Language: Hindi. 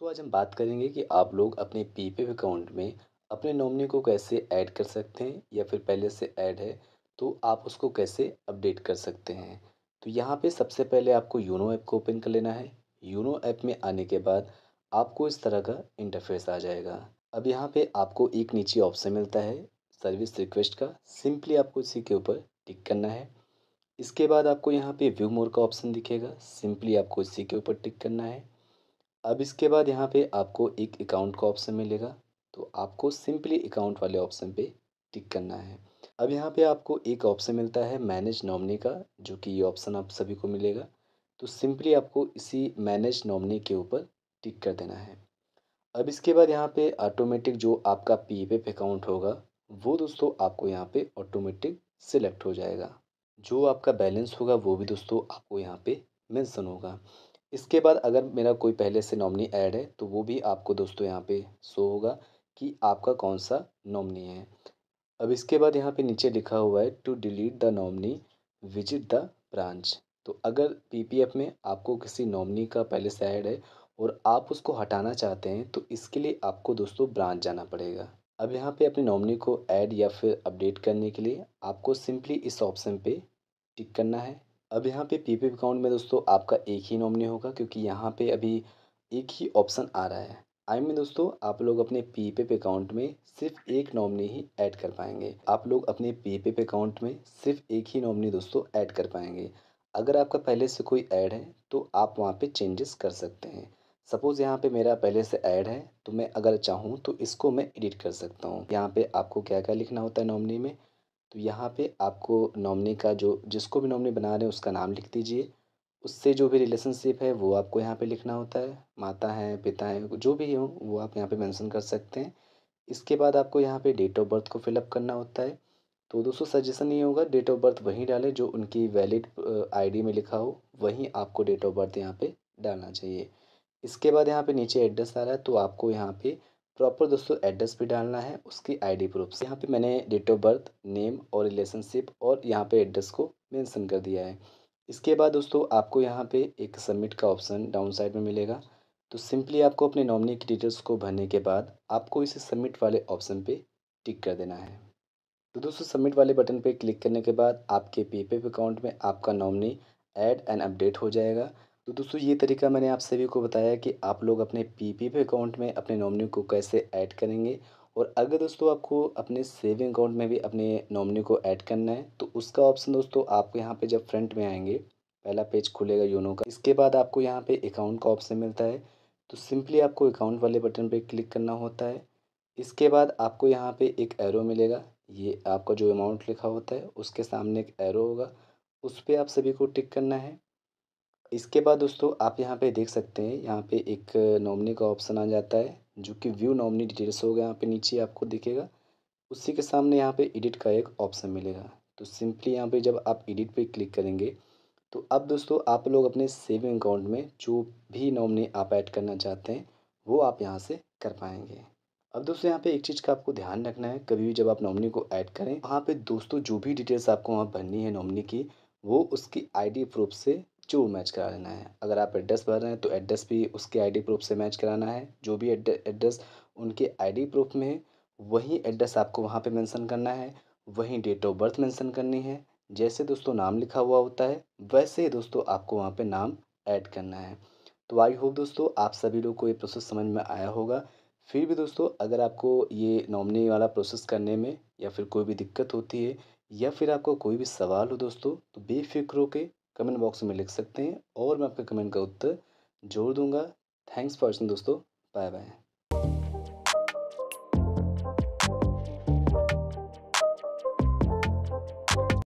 तो आज हम बात करेंगे कि आप लोग अपने पीपीएफ अकाउंट में अपने नॉमिनी को कैसे ऐड कर सकते हैं या फिर पहले से ऐड है तो आप उसको कैसे अपडेट कर सकते हैं तो यहाँ पे सबसे पहले आपको यूनो ऐप को ओपन कर लेना है यूनो ऐप में आने के बाद आपको इस तरह का इंटरफेस आ जाएगा अब यहाँ पे आपको एक नीचे ऑप्शन मिलता है सर्विस रिक्वेस्ट का सिंपली आपको इसी के ऊपर टिक करना है इसके बाद आपको यहाँ पे व्यू मोर का ऑप्शन दिखेगा सिंपली आपको इसी के ऊपर टिक करना है अब इसके बाद यहाँ पे आपको एक अकाउंट का ऑप्शन मिलेगा तो आपको सिंपली अकाउंट वाले ऑप्शन पे टिक करना है अब यहाँ पे आपको एक ऑप्शन मिलता है मैनेज नॉमनी का जो कि ये ऑप्शन आप सभी को मिलेगा तो सिंपली आपको इसी मैनेज नॉमनी के ऊपर टिक कर देना है अब इसके बाद यहाँ पे ऑटोमेटिक जो आपका पी एफ अकाउंट होगा वो दोस्तों आपको यहाँ पे ऑटोमेटिक सिलेक्ट हो जाएगा जो आपका बैलेंस होगा वो भी दोस्तों आपको यहाँ पे मेंशन होगा इसके बाद अगर मेरा कोई पहले से नॉमनी ऐड है तो वो भी आपको दोस्तों यहाँ पे शो होगा कि आपका कौन सा नॉमनी है अब इसके बाद यहाँ पे नीचे लिखा हुआ है to delete the nominee visit the branch तो अगर पीपीएफ में आपको किसी नॉमनी का पहले से ऐड है और आप उसको हटाना चाहते हैं तो इसके लिए आपको दोस्तों ब्रांच जाना पड़ेगा अब यहाँ पे अपने नॉमनी को ऐड या फिर अपडेट करने के लिए आपको सिंपली इस ऑप्शन पे टिक करना है अब यहाँ पे पी अकाउंट में दोस्तों आपका एक ही नॉमिनी होगा क्योंकि यहाँ पे अभी एक ही ऑप्शन आ रहा है आई में दोस्तों आप लोग अपने पे अकाउंट में सिर्फ एक नॉमिनी ही ऐड कर पाएंगे आप लोग अपने पीपीएफ अकाउंट में सिर्फ एक ही नॉमिनी दोस्तों ऐड कर पाएंगे अगर आपका पहले से कोई ऐड है तो आप वहाँ पर चेंजेस कर सकते हैं सपोज़ यहाँ पे मेरा पहले से ऐड है तो मैं अगर चाहूँ तो इसको मैं एडिट कर सकता हूँ यहाँ पे आपको क्या क्या लिखना होता है नॉमिनी में तो यहाँ पे आपको नॉमनी का जो जिसको भी नॉमनी बना रहे हैं उसका नाम लिख दीजिए उससे जो भी रिलेशनशिप है वो आपको यहाँ पे लिखना होता है माता हैं पिता हैं जो भी हो वो आप यहाँ पे मेंशन कर सकते हैं इसके बाद आपको यहाँ पे डेट ऑफ बर्थ को फिलअप करना होता है तो दोस्तों सजेशन ये होगा डेट ऑफ बर्थ वहीं डालें जो उनकी वैलिड आईडी में लिखा हो वहीं आपको डेट ऑफ बर्थ यहाँ पर डालना चाहिए इसके बाद यहाँ पर नीचे एड्रेस आ रहा है तो आपको यहाँ पर प्रॉपर दोस्तों एड्रेस भी डालना है उसकी आईडी प्रूफ से यहाँ पे मैंने डेट ऑफ बर्थ नेम और रिलेशनशिप और यहाँ पे एड्रेस को मेंशन कर दिया है इसके बाद दोस्तों आपको यहाँ पे एक सबमिट का ऑप्शन डाउन साइड में मिलेगा तो सिंपली आपको अपने नॉमिनी की डिटेल्स को भरने के बाद आपको इसे सबमिट वाले ऑप्शन पर टिक कर देना है तो दोस्तों सबमिट वाले बटन पर क्लिक करने के बाद आपके पीपीएफ अकाउंट में आपका नॉमिनी एड एंड अपडेट हो जाएगा तो दोस्तों ये तरीका मैंने आप सभी को बताया कि आप लोग अपने पीपीएफ अकाउंट में अपने नॉमिनी को कैसे ऐड करेंगे और अगर दोस्तों आपको अपने सेविंग अकाउंट में भी अपने नॉमिनी को ऐड करना है तो उसका ऑप्शन दोस्तों आपको यहाँ पे जब फ्रंट में आएंगे पहला पेज खुलेगा योनो का इसके बाद आपको यहाँ पे अकाउंट का ऑप्शन मिलता है तो सिंपली आपको अकाउंट वाले बटन पर क्लिक करना होता है इसके बाद आपको यहाँ पर एक एरो मिलेगा ये आपका जो अमाउंट लिखा होता है उसके सामने एक एरो होगा उस पर आप सभी को टिक करना है इसके बाद दोस्तों आप यहाँ पे देख सकते हैं यहाँ पे एक नॉमनी का ऑप्शन आ जाता है जो कि व्यू नॉमनी डिटेल्स होगा यहाँ पे नीचे आपको दिखेगा उसी के सामने यहाँ पे एडिट का एक ऑप्शन मिलेगा तो सिंपली यहाँ पे जब आप एडिट पे क्लिक करेंगे तो अब दोस्तों आप लोग अपने सेविंग अकाउंट में जो भी नॉमनी आप ऐड करना चाहते हैं वो आप यहाँ से कर पाएंगे अब दोस्तों यहाँ पे एक चीज़ का आपको ध्यान रखना है कभी भी जब आप नॉमनी को ऐड करें वहाँ पे दोस्तों जो भी डिटेल्स आपको वहाँ भरनी है नॉमनी की वो उसकी आईडी प्रूफ से जो मैच करा लेना है अगर आप एड्रेस भर रहे हैं तो एड्रेस भी उसके आईडी प्रूफ से मैच कराना है जो भी एड्रेस उनके आईडी प्रूफ में है वही एड्रेस आपको वहाँ पे मेंशन करना है वही डेट ऑफ बर्थ मेंशन करनी है जैसे दोस्तों नाम लिखा हुआ होता है वैसे ही दोस्तों आपको वहाँ पर नाम ऐड करना है तो आई होप दोस्तों आप सभी लोग को ये प्रोसेस समझ में आया होगा फिर भी दोस्तों अगर आपको ये नॉमिनी वाला प्रोसेस करने में या फिर कोई भी दिक्कत होती है या फिर आपको कोई भी सवाल हो दोस्तों तो बेफिक्र होकर कमेंट बॉक्स में लिख सकते हैं और मैं आपके कमेंट का उत्तर जोड़ दूंगा थैंक्स फॉर वॉचिंग दोस्तों बाय बाय